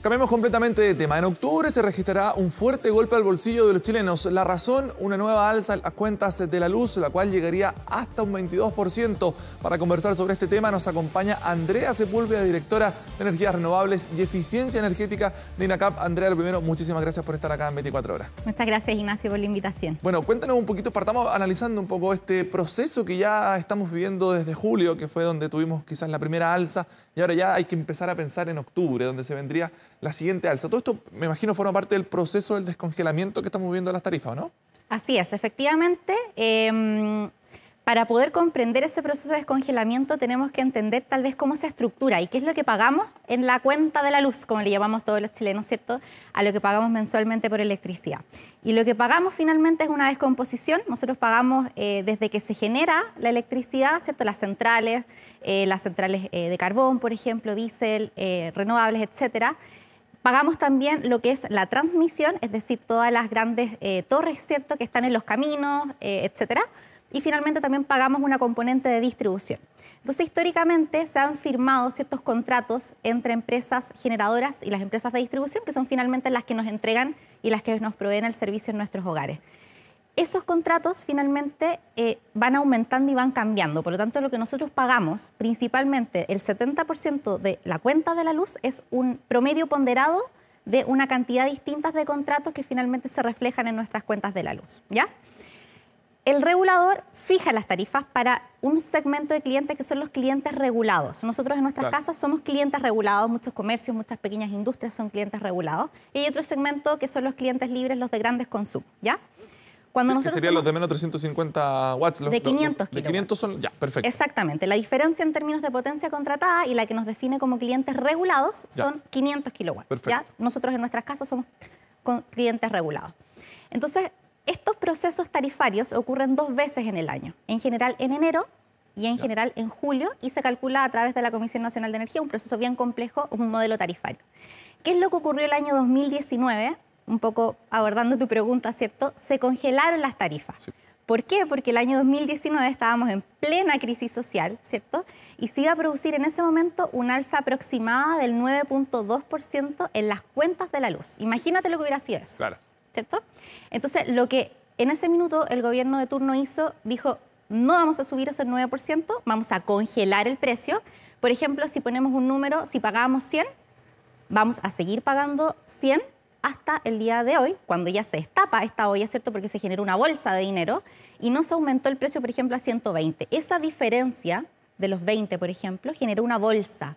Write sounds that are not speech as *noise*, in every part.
Cambiamos completamente de tema. En octubre se registrará un fuerte golpe al bolsillo de los chilenos. La razón, una nueva alza a cuentas de la luz, la cual llegaría hasta un 22%. Para conversar sobre este tema nos acompaña Andrea Sepúlveda, directora de Energías Renovables y Eficiencia Energética de INACAP. Andrea, lo primero, muchísimas gracias por estar acá en 24 horas. Muchas gracias, Ignacio, por la invitación. Bueno, cuéntanos un poquito, partamos analizando un poco este proceso que ya estamos viviendo desde julio, que fue donde tuvimos quizás la primera alza, y ahora ya hay que empezar a pensar en octubre, donde se vendría la siguiente alza. Todo esto, me imagino, forma parte del proceso del descongelamiento que estamos viendo en las tarifas, ¿no? Así es, efectivamente. Em, para poder comprender ese proceso de descongelamiento tenemos que entender tal vez cómo se estructura y qué es lo que pagamos en la cuenta de la luz, como le llamamos todos los chilenos, ¿cierto? A lo que pagamos mensualmente por electricidad. Y lo que pagamos finalmente es una descomposición. Nosotros pagamos eh, desde que se genera la electricidad, ¿cierto? Las centrales, eh, las centrales eh, de carbón, por ejemplo, diésel, renovables, etcétera pagamos también lo que es la transmisión, es decir, todas las grandes eh, torres, ¿cierto?, que están en los caminos, eh, etcétera. Y finalmente también pagamos una componente de distribución. Entonces, históricamente se han firmado ciertos contratos entre empresas generadoras y las empresas de distribución, que son finalmente las que nos entregan y las que nos proveen el servicio en nuestros hogares esos contratos finalmente eh, van aumentando y van cambiando. Por lo tanto, lo que nosotros pagamos, principalmente el 70% de la cuenta de la luz, es un promedio ponderado de una cantidad distinta de contratos que finalmente se reflejan en nuestras cuentas de la luz. ¿ya? El regulador fija las tarifas para un segmento de clientes que son los clientes regulados. Nosotros en nuestras casas somos clientes regulados, muchos comercios, muchas pequeñas industrias son clientes regulados. Y hay otro segmento que son los clientes libres, los de grandes consumos. ¿ya? serían los de menos 350 watts. Los, de 500 kilowatts. De 500 son... Ya, perfecto. Exactamente. La diferencia en términos de potencia contratada y la que nos define como clientes regulados son 500 kilowatts. ¿ya? Nosotros en nuestras casas somos clientes regulados. Entonces, estos procesos tarifarios ocurren dos veces en el año. En general en enero y en general en julio y se calcula a través de la Comisión Nacional de Energía, un proceso bien complejo, un modelo tarifario. ¿Qué es lo que ocurrió el año 2019? un poco abordando tu pregunta, ¿cierto? Se congelaron las tarifas. ¿Por qué? Porque el año 2019 estábamos en plena crisis social, ¿cierto? Y se iba a producir en ese momento una alza aproximada del 9.2% en las cuentas de la luz. Imagínate lo que hubiera sido eso. Claro. ¿Cierto? Entonces, lo que en ese minuto el gobierno de turno hizo, dijo, no vamos a subir ese 9%, vamos a congelar el precio. Por ejemplo, si ponemos un número, si pagábamos 100, vamos a seguir pagando 100 hasta el día de hoy, cuando ya se destapa esta olla, ¿cierto? Porque se generó una bolsa de dinero y no se aumentó el precio, por ejemplo, a 120. Esa diferencia de los 20, por ejemplo, generó una bolsa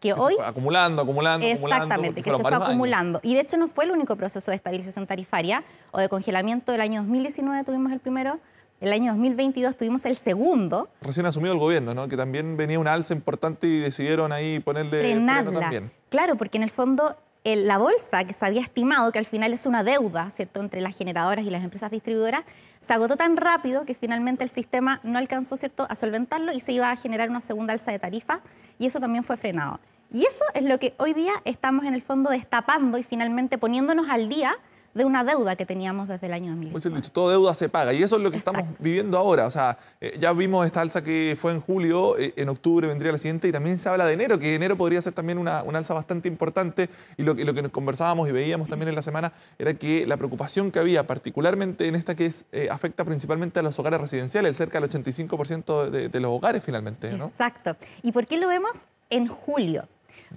que, hoy... acumulando, acumulando, Exactamente, que se fue acumulando. Y de hecho no fue el único proceso de estabilización tarifaria o de congelamiento El año 2019, tuvimos el primero, el año 2022 tuvimos el segundo. Recién asumido el gobierno, ¿no? Que también venía un alza importante y decidieron ahí ponerle... Frenarla. También. Claro, porque en el fondo la bolsa que se había estimado, que al final es una deuda, ¿cierto?, entre las generadoras y las empresas distribuidoras, se agotó tan rápido que finalmente el sistema no alcanzó, ¿cierto?, a solventarlo y se iba a generar una segunda alza de tarifa y eso también fue frenado. Y eso es lo que hoy día estamos en el fondo destapando y finalmente poniéndonos al día de una deuda que teníamos desde el año 2000. Pues todo deuda se paga y eso es lo que estamos viviendo ahora. O sea, eh, ya vimos esta alza que fue en julio, eh, en octubre vendría la siguiente y también se habla de enero, que enero podría ser también una, alza bastante importante y lo, que lo que conversábamos y veíamos también en la semana era que la preocupación que había, particularmente en esta que eh, afecta principalmente a los hogares residenciales, cerca del 85% de, de los hogares finalmente. Exacto. ¿Y por qué lo vemos en julio?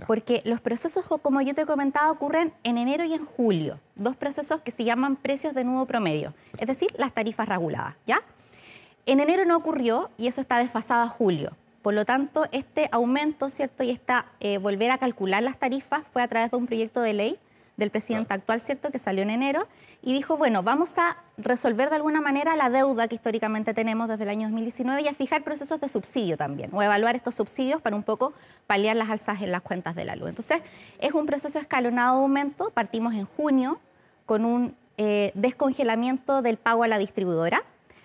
Porque los procesos, como yo te comentaba, ocurren en enero y en julio. Dos procesos que se llaman precios de nuevo promedio, es decir, las tarifas reguladas, ¿ya? En enero no ocurrió y eso está desfasado a julio. Por lo tanto, este aumento, ¿cierto? Y esta eh, volver a calcular las tarifas fue a través de un proyecto de ley del presidente actual, ¿cierto? Que salió en enero y dijo, bueno, vamos a resolver de alguna manera la deuda que históricamente tenemos desde el año 2019 y a fijar procesos de subsidio también, o evaluar estos subsidios para un poco paliar las alzas en las cuentas de la luz. Entonces, es un proceso escalonado de aumento, partimos en junio con un eh, descongelamiento del pago a la distribuidora,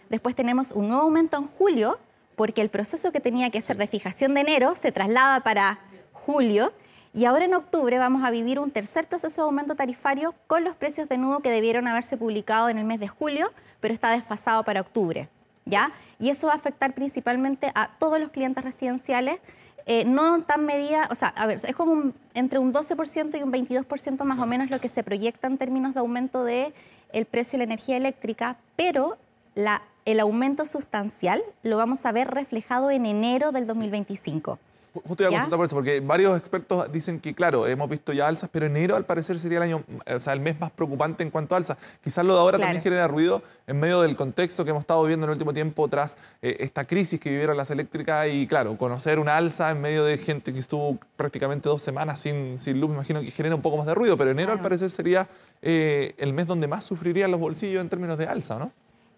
después tenemos un nuevo aumento en julio, porque el proceso que tenía que ser de fijación de enero se traslada para julio, y ahora en octubre vamos a vivir un tercer proceso de aumento tarifario con los precios de nudo que debieron haberse publicado en el mes de julio, pero está desfasado para octubre. ¿ya? Y eso va a afectar principalmente a todos los clientes residenciales, eh, no tan medida, o sea, a ver, es como entre un 12% y un 22% más o menos lo que se proyecta en términos de aumento del el precio de la energía eléctrica, pero la el aumento sustancial lo vamos a ver reflejado en enero del 2025. Justo iba a consultar por eso, porque varios expertos dicen que, claro, hemos visto ya alzas, pero enero al parecer sería el año, sea, el mes más preocupante en cuanto a alzas. Quizás lo de ahora también genera ruido en medio del contexto que hemos estado viviendo en el último tiempo tras eh, esta crisis que vivieron las eléctricas y, claro, conocer una alza en medio de gente que estuvo prácticamente dos semanas sin, sin luz, me imagino que genera un poco más de ruido, pero enero al parecer sería eh, el mes donde más sufrirían los bolsillos en términos de alza, ¿no?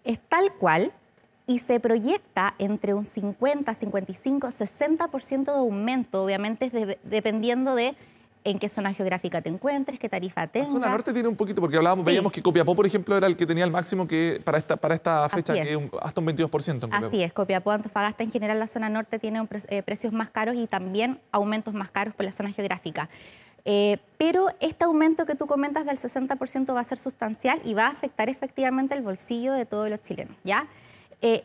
es tal cual y se proyecta entre un 50, 55, 60% de aumento, obviamente dependiendo de en qué zona geográfica te encuentres, qué tarifa tengas. La zona norte tiene un poquito, porque hablábamos, veíamos que Copiapó, por ejemplo, era el que tenía el máximo que para esta, para esta fecha, hasta un 22%. Así es, Copiapó, Antofagasta, en general la zona norte tiene eh, precios más caros y también aumentos más caros por la zona geográfica. Eh, pero este aumento que tú comentas del 60% va a ser sustancial y va a afectar efectivamente el bolsillo de todos los chilenos, ¿ya? Eh,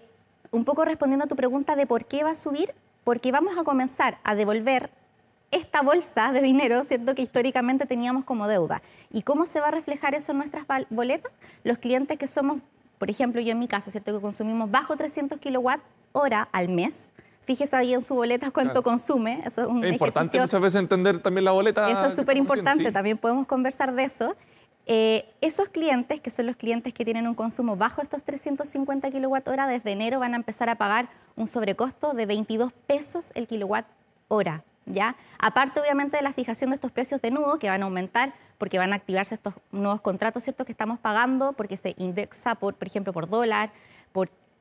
un poco respondiendo a tu pregunta de por qué va a subir, porque vamos a comenzar a devolver esta bolsa de dinero, ¿cierto? Que históricamente teníamos como deuda. ¿Y cómo se va a reflejar eso en nuestras boletas? Los clientes que somos, por ejemplo, yo en mi casa, ¿cierto? Que consumimos bajo 300 kilowatt hora al mes, fíjese ahí en su boleta *laughs* cuánto consume. Eso es, un es importante muchas veces entender también la boleta. Eso es súper importante, también podemos conversar de eso. Eh, esos clientes, que son los clientes que tienen un consumo bajo estos 350 kilowatt desde enero van a empezar a pagar un sobrecosto de 22 pesos el kilowatt ¿Ya? Aparte, obviamente, de la fijación de estos precios de nudo, que van a aumentar porque van a activarse estos nuevos contratos, ¿cierto?, que estamos pagando, porque se indexa, por, por ejemplo, por dólar,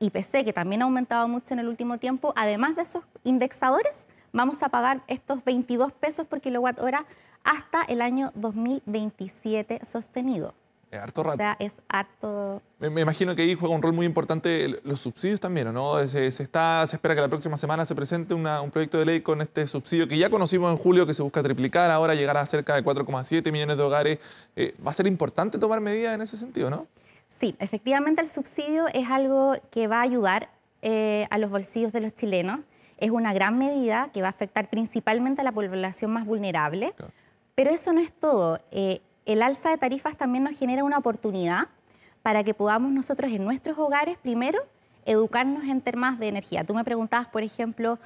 IPC, que también ha aumentado mucho en el último tiempo, además de esos indexadores, vamos a pagar estos 22 pesos por kilowatt hora hasta el año 2027 sostenido. Es harto rato. O sea, es harto. Me, imagino que ahí juega un rol muy importante los subsidios también, ¿no? Se, está, se espera que la próxima semana se presente un proyecto de ley con este subsidio que ya conocimos en julio, que se busca triplicar, ahora llegará a cerca de 4,7 millones de hogares. Eh, va a ser importante tomar medidas en ese sentido, ¿no? Sí, efectivamente el subsidio es algo que va a ayudar eh, a los bolsillos de los chilenos. Es una gran medida que va a afectar principalmente a la población más vulnerable. Pero eso no es todo. Eh, el alza de tarifas también nos genera una oportunidad para que podamos nosotros en nuestros hogares, primero, educarnos en temas de energía. Tú me preguntabas, por ejemplo,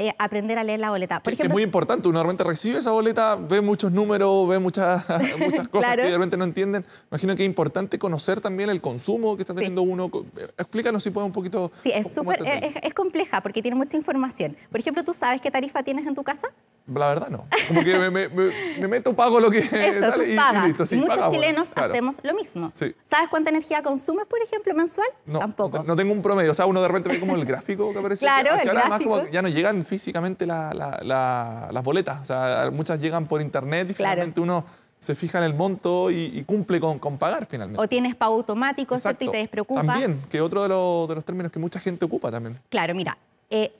eh, aprender a leer la boleta. Por ejemplo, es muy importante, uno realmente recibe esa boleta, ve muchos números, ve muchas, *laughs* muchas cosas que realmente no entienden. Imagino que es importante conocer también el consumo que está teniendo uno. Eh, explícanos si puede un poquito... Sí, es, es compleja porque tiene mucha información. Por ejemplo, ¿tú sabes qué tarifa tienes en tu casa? La verdad no. Como que me, me, meto, pago lo que... *laughs* Eso, tú y, Y Muchos chilenos hacemos lo mismo. ¿Sabes cuánta energía consumes, por ejemplo, mensual? No, Tampoco. No tengo un promedio. O sea, uno de repente ve como el gráfico que aparece. claro, ah, que, Más como ya no llegan físicamente las boletas. O sea, muchas llegan por internet y finalmente uno se fija en el monto y, cumple con, pagar finalmente. O tienes pago automático, ¿cierto? Y te despreocupa. También, que otro de, los términos que mucha gente ocupa también. Claro, mira, eh,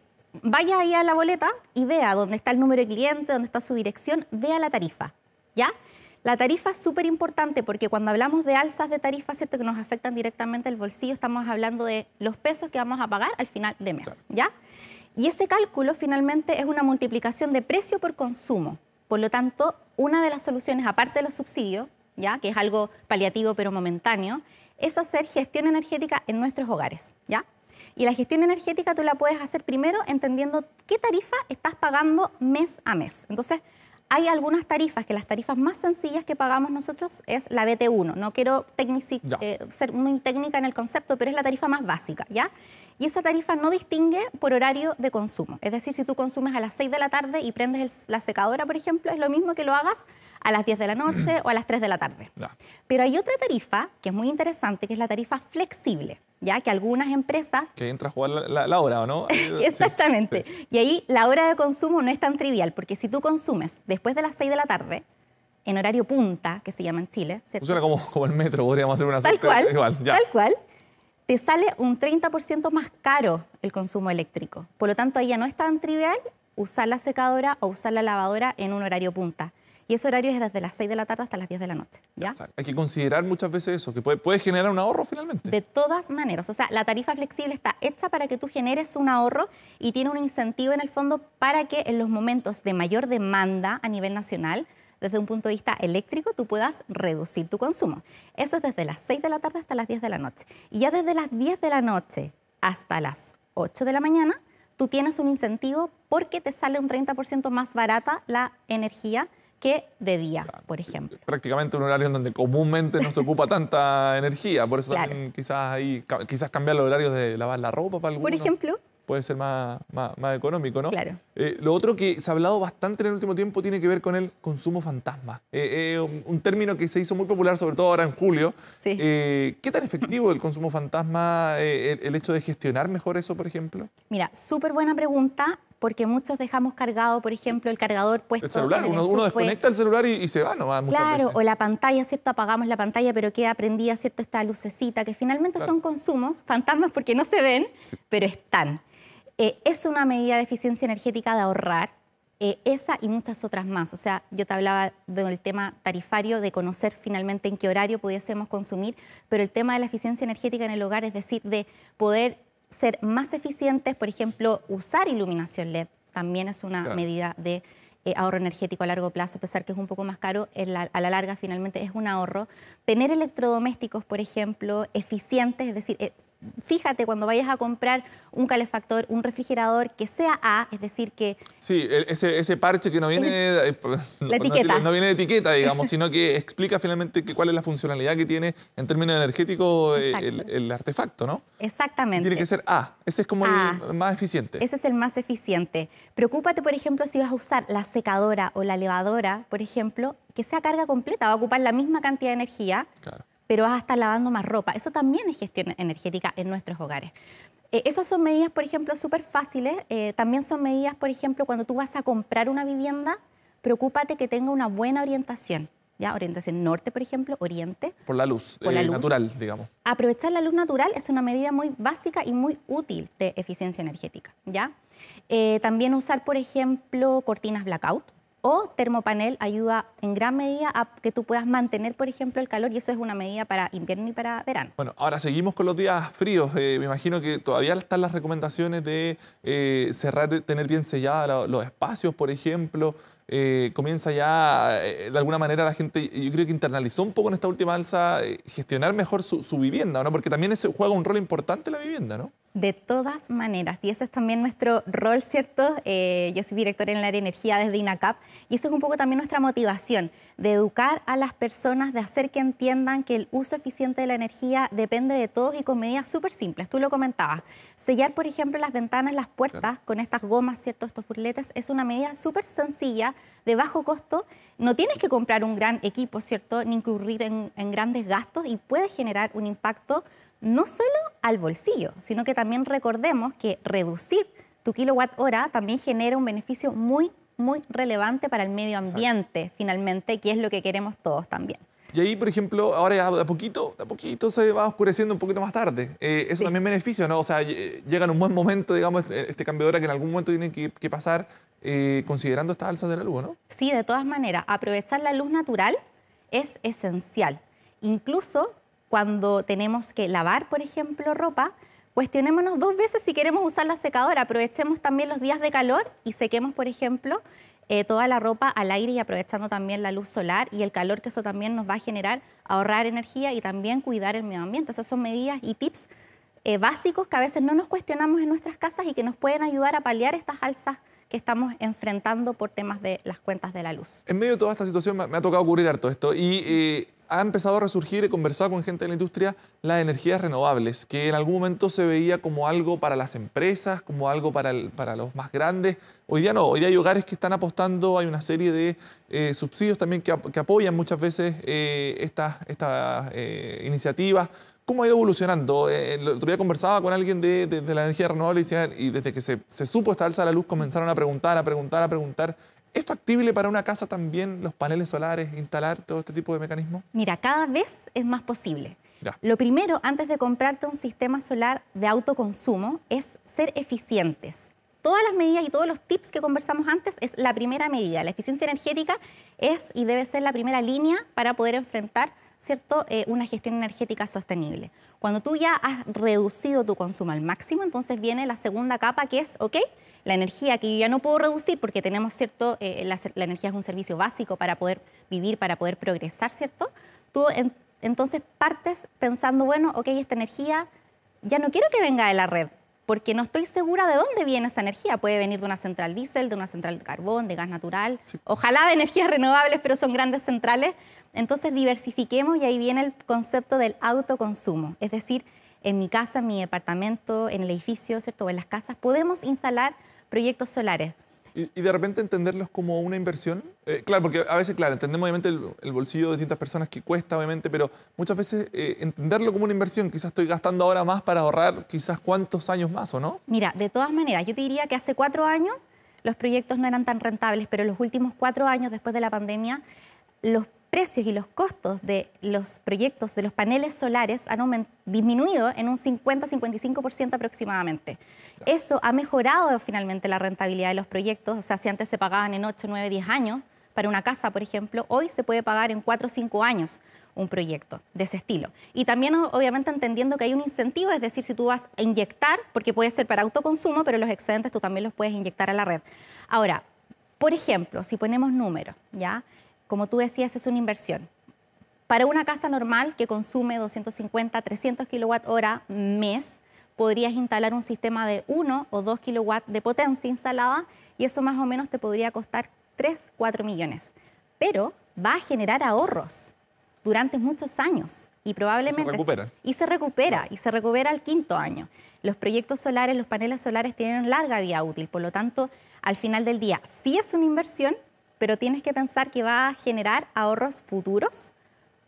vaya ahí a la boleta y vea dónde está el número de cliente, dónde está su dirección, vea la tarifa, ¿ya? La tarifa es súper importante porque cuando hablamos de alzas de tarifa, ¿cierto? Que nos afectan directamente el bolsillo, estamos hablando de los pesos que vamos a pagar al final de mes, ¿ya? Y ese cálculo finalmente es una multiplicación de precio por consumo. Por lo tanto, una de las soluciones, aparte de los subsidios, ¿ya? Que es algo paliativo pero momentáneo, es hacer gestión energética en nuestros hogares, ¿ya? Y la gestión energética tú la puedes hacer primero entendiendo qué tarifa estás pagando mes a mes. Entonces, hay algunas tarifas, que las tarifas más sencillas que pagamos nosotros es la BT1. No quiero eh, ser muy técnica en el concepto, pero es la tarifa más básica, ¿ya? y esa tarifa no distingue por horario de consumo. Es decir, si tú consumes a las 6 de la tarde y prendes la secadora, por ejemplo, es lo mismo que lo hagas a las 10 de la noche o a las 3 de la tarde. Pero hay otra tarifa que es muy interesante, que es la tarifa flexible. Ya que algunas empresas... Que entra a jugar la, hora, no? *laughs* Exactamente. Y ahí la hora de consumo no es tan trivial, porque si tú consumes después de las 6 de la tarde, en horario punta, que se llama en Chile. Funciona como, como el metro, podríamos hacer una Tal cual, igual, tal cual te sale un 30% más caro el consumo eléctrico. Por lo tanto, ahí ya no es tan trivial usar la secadora o usar la lavadora en un horario punta. Y ese horario es desde las 6 de la tarde hasta las 10 de la noche. ¿ya? hay que considerar muchas veces eso, que puede, puede, generar un ahorro finalmente. De todas maneras, o sea, la tarifa flexible está hecha para que tú generes un ahorro y tiene un incentivo en el fondo para que en los momentos de mayor demanda a nivel nacional, desde un punto de vista eléctrico tú puedas reducir tu consumo. Eso es desde las 6 de la tarde hasta las 10 de la noche. Y ya desde las 10 de la noche hasta las 8 de la mañana, tú tienes un incentivo porque te sale un 30% más barata la energía que de día, por ejemplo. Prácticamente un horario en donde comúnmente no se ocupa tanta *laughs* energía, por eso también quizás ahí, quizás cambiar los horarios de lavar la ropa para algunos. Por ejemplo, puede ser más, más, económico, ¿no? Claro. Eh, lo otro que se ha hablado bastante en el último tiempo tiene que ver con el consumo fantasma. Eh, eh, un término que se hizo muy popular, sobre todo ahora en julio. Sí. ¿Qué tan efectivo el consumo fantasma, el, hecho de gestionar mejor eso, por ejemplo? Mira, súper buena pregunta porque muchos dejamos cargado, por ejemplo, el cargador puesto. El celular, uno, desconecta el celular y, se va nomás. Claro, o la pantalla, ¿cierto? Apagamos la pantalla, pero queda prendida, ¿cierto? Esta lucecita, que finalmente son consumos, fantasmas porque no se ven, pero están. Eh, es una medida de eficiencia energética de ahorrar, eh, esa y muchas otras más. O sea, yo te hablaba del tema tarifario, de conocer finalmente en qué horario pudiésemos consumir, pero el tema de la eficiencia energética en el hogar, es decir, de poder ser más eficientes, por ejemplo, usar iluminación LED, también es una medida de eh, ahorro energético a largo plazo, a pesar que es un poco más caro, a la larga finalmente es un ahorro. Tener electrodomésticos, por ejemplo, eficientes, es decir, fíjate cuando vayas a comprar un calefactor, un refrigerador que sea A, es decir, que... Sí, ese, parche que no viene, *laughs* etiqueta. No, viene de etiqueta, digamos, sino que explica finalmente cuál es la funcionalidad que tiene en términos energéticos eh, el, artefacto, ¿no? Exactamente. Tiene que ser A, ese es como el más eficiente. Ese es el más eficiente. Preocúpate, por ejemplo, si vas a usar la secadora o la elevadora, por ejemplo, que sea carga completa, va a ocupar la misma cantidad de energía. Claro pero vas a estar lavando más ropa. Eso también es gestión energética en nuestros hogares. Eh, esas son medidas, por ejemplo, súper fáciles. Eh, también son medidas, por ejemplo, cuando tú vas a comprar una vivienda, preocúpate que tenga una buena orientación. ¿Ya? Orientación norte, por ejemplo, oriente. Por la luz, por la eh, luz. natural, digamos. Aprovechar la luz natural es una medida muy básica y muy útil de eficiencia energética, ¿ya? también usar, por ejemplo, cortinas blackout, o termopanel ayuda en gran medida a que tú puedas mantener, por ejemplo, el calor y eso es una medida para invierno y para verano. Bueno, ahora seguimos con los días fríos. Eh, me imagino que todavía están las recomendaciones de eh, cerrar, tener bien sellados los espacios, por ejemplo. Eh, comienza ya, de alguna manera, la gente, yo creo que internalizó un poco en esta última alza gestionar mejor su, vivienda, ¿no? Porque también juega un rol importante la vivienda, ¿no? De todas maneras, y ese es también nuestro rol, ¿cierto? Eh, yo soy director en la área de energía desde INACAP, y eso es un poco también nuestra motivación, de educar a las personas, de hacer que entiendan que el uso eficiente de la energía depende de todos y con medidas súper simples, tú lo comentabas. Sellar, por ejemplo, las ventanas, las puertas con estas gomas, ¿cierto? Estos burletes, es una medida súper sencilla, de bajo costo, no tienes que comprar un gran equipo, ¿cierto? Ni incurrir en, en grandes gastos y puede generar un impacto no solo al bolsillo, sino que también recordemos que reducir tu kilowatt hora también genera un beneficio muy, muy relevante para el medio ambiente, finalmente, que es lo que queremos todos también. Y ahí, por ejemplo, ahora ya de a poquito, de a poquito se va oscureciendo un poquito más tarde. Eh, eso también beneficio, ¿no? O sea, llega en un buen momento, digamos, este, este cambio de hora que en algún momento tienen que, pasar eh, considerando estas alzas de la luz, ¿no? Sí, de todas maneras, aprovechar la luz natural es esencial. Incluso cuando tenemos que lavar, por ejemplo, ropa, cuestionémonos dos veces si queremos usar la secadora. Aprovechemos también los días de calor y sequemos, por ejemplo, eh, toda la ropa al aire y aprovechando también la luz solar y el calor que eso también nos va a generar, ahorrar energía y también cuidar el medio ambiente. Esas son medidas y tips eh, básicos que a veces no nos cuestionamos en nuestras casas y que nos pueden ayudar a paliar estas alzas que estamos enfrentando por temas de las cuentas de la luz. En medio de toda esta situación me ha tocado ocurrir harto esto y eh, ha empezado a resurgir, he conversado con gente de la industria, las energías renovables, que en algún momento se veía como algo para las empresas, como algo para, para los más grandes. Hoy día no, hoy día hay hogares que están apostando, hay una serie de eh, subsidios también que, apoyan muchas veces estas eh, esta, eh, iniciativas. ¿Cómo ha ido evolucionando? el otro día conversaba con alguien de, la energía renovable y, decía, y desde que se, se, supo esta alza de la luz comenzaron a preguntar, a preguntar, a preguntar. ¿Es factible para una casa también los paneles solares, instalar todo este tipo de mecanismos? Mira, cada vez es más posible. Lo primero, antes de comprarte un sistema solar de autoconsumo, es ser eficientes. Todas las medidas y todos los tips que conversamos antes es la primera medida. La eficiencia energética es y debe ser la primera línea para poder enfrentar ¿cierto? Eh, una gestión energética sostenible. Cuando tú ya has reducido tu consumo al máximo, entonces viene la segunda capa que es, ¿ok? La energía que yo ya no puedo reducir porque tenemos, ¿cierto? Eh, la, energía es un servicio básico para poder vivir, para poder progresar, ¿cierto? Tú entonces partes pensando, bueno, ok, esta energía ya no quiero que venga de la red, porque no estoy segura de dónde viene esa energía. Puede venir de una central diésel, de una central de carbón, de gas natural, ojalá de energías renovables, pero son grandes centrales, entonces diversifiquemos y ahí viene el concepto del autoconsumo, es decir, en mi casa, en mi departamento, en el edificio, ¿cierto? O en las casas, podemos instalar proyectos solares. Y, de repente entenderlos como una inversión. Eh, claro, porque a veces, claro, entendemos obviamente el, bolsillo de distintas personas que cuesta, obviamente, pero muchas veces eh, entenderlo como una inversión, quizás estoy gastando ahora más para ahorrar quizás cuántos años más, ¿o no? Mira, de todas maneras, yo te diría que hace cuatro años los proyectos no eran tan rentables, pero los últimos cuatro años después de la pandemia, los precios y los costos de los proyectos de los paneles solares han disminuido en un 50-55% aproximadamente. Eso ha mejorado finalmente la rentabilidad de los proyectos, o sea, si antes se pagaban en 8, 9, 10 años para una casa, por ejemplo, hoy se puede pagar en 4 o 5 años un proyecto de ese estilo. Y también obviamente entendiendo que hay un incentivo, es decir, si tú vas a inyectar, porque puede ser para autoconsumo, pero los excedentes tú también los puedes inyectar a la red. Ahora, por ejemplo, si ponemos números, ¿ya? como tú decías, es una inversión. Para una casa normal que consume 250, 300 kilowatt hora mes, podrías instalar un sistema de 1 o 2 kilowatt de potencia instalada y eso más o menos te podría costar 3, 4 millones. Pero va a generar ahorros durante muchos años y probablemente... Se recupera. Y se recupera, y se recupera al quinto año. Los proyectos solares, los paneles solares tienen larga vida útil, por lo tanto, al final del día, si es una inversión, pero tienes que pensar que va a generar ahorros futuros,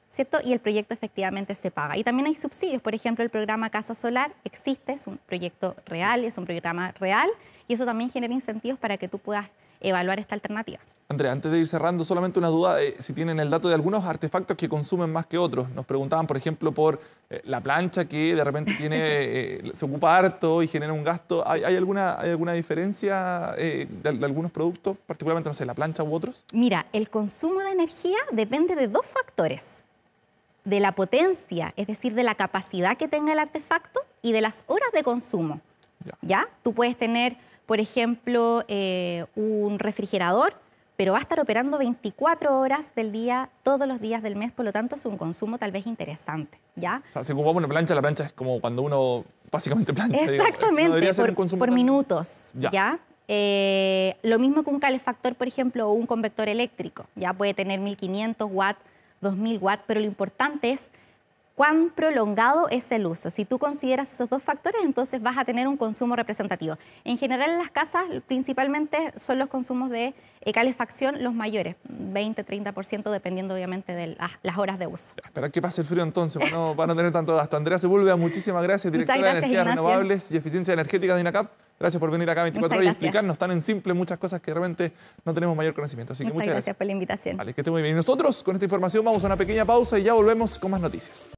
¿cierto? Y el proyecto efectivamente se paga. Y también hay subsidios, por ejemplo, el programa Casa Solar existe, es un proyecto real, es un programa real, y eso también genera incentivos para que tú puedas evaluar esta alternativa. Andrea, antes de ir cerrando, solamente una duda, eh, si tienen el dato de algunos artefactos que consumen más que otros. Nos preguntaban, por ejemplo, por eh, la plancha que de repente *laughs* eh, se ocupa harto y genera un gasto. ¿Hay, alguna, alguna diferencia de, algunos productos, particularmente, no sé, la plancha u otros? Mira, el consumo de energía depende de dos factores. De la potencia, es decir, de la capacidad que tenga el artefacto y de las horas de consumo. ¿Ya? Tú puedes tener por ejemplo, eh, un refrigerador, pero va a estar operando 24 horas del día, todos los días del mes, por lo tanto es un consumo tal vez interesante, ¿ya? O sea, si ocupamos una plancha, la plancha es como cuando uno básicamente *laughs* plancha. Exactamente, por, minutos, ¿ya? Eh, lo mismo que un calefactor, por ejemplo, o un convector eléctrico, ¿ya? Puede tener 1500 watts, 2000 watts, pero lo importante es cuán prolongado es el uso. Si tú consideras esos dos factores, entonces vas a tener un consumo representativo. En general en las casas principalmente son los consumos de eh, calefacción los mayores, 20-30%, dependiendo obviamente de las horas de uso. Esperar que pase el frío entonces, para no, tener tanto gasto. Andrea Sepúlveda, muchísimas gracias, directora de Energías Renovables y Eficiencia Energética de INACAP. Gracias por venir acá 24 horas y explicarnos tan en simple muchas cosas que realmente no tenemos mayor conocimiento. Así que muchas, muchas gracias. gracias por la invitación. Vale, que esté muy bien. Y nosotros con esta información vamos a una pequeña pausa y ya volvemos con más noticias.